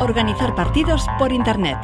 Organizar partidos por Internet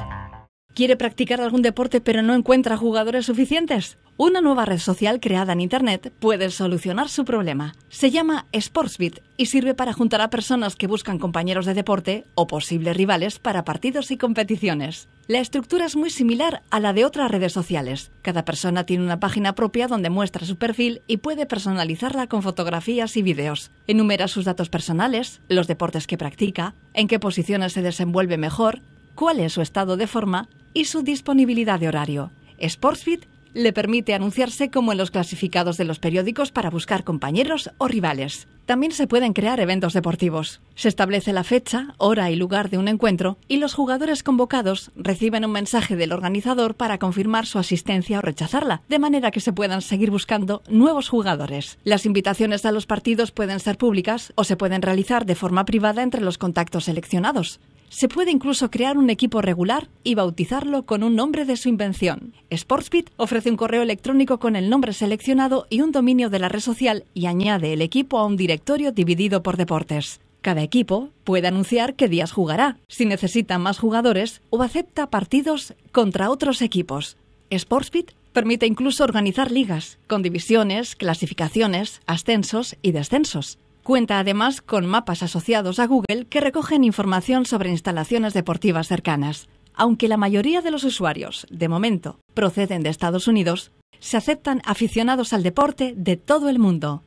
quiere practicar algún deporte pero no encuentra jugadores suficientes? Una nueva red social creada en Internet puede solucionar su problema. Se llama SportsBit y sirve para juntar a personas que buscan compañeros de deporte o posibles rivales para partidos y competiciones. La estructura es muy similar a la de otras redes sociales. Cada persona tiene una página propia donde muestra su perfil y puede personalizarla con fotografías y vídeos. Enumera sus datos personales, los deportes que practica, en qué posiciones se desenvuelve mejor, cuál es su estado de forma y su disponibilidad de horario. SportsFit le permite anunciarse como en los clasificados de los periódicos para buscar compañeros o rivales. También se pueden crear eventos deportivos. Se establece la fecha, hora y lugar de un encuentro y los jugadores convocados reciben un mensaje del organizador para confirmar su asistencia o rechazarla, de manera que se puedan seguir buscando nuevos jugadores. Las invitaciones a los partidos pueden ser públicas o se pueden realizar de forma privada entre los contactos seleccionados. Se puede incluso crear un equipo regular y bautizarlo con un nombre de su invención. Sportsbit ofrece un correo electrónico con el nombre seleccionado y un dominio de la red social y añade el equipo a un directorio dividido por deportes. Cada equipo puede anunciar qué días jugará, si necesita más jugadores o acepta partidos contra otros equipos. Sportsbit permite incluso organizar ligas, con divisiones, clasificaciones, ascensos y descensos. Cuenta además con mapas asociados a Google que recogen información sobre instalaciones deportivas cercanas. Aunque la mayoría de los usuarios, de momento, proceden de Estados Unidos, se aceptan aficionados al deporte de todo el mundo.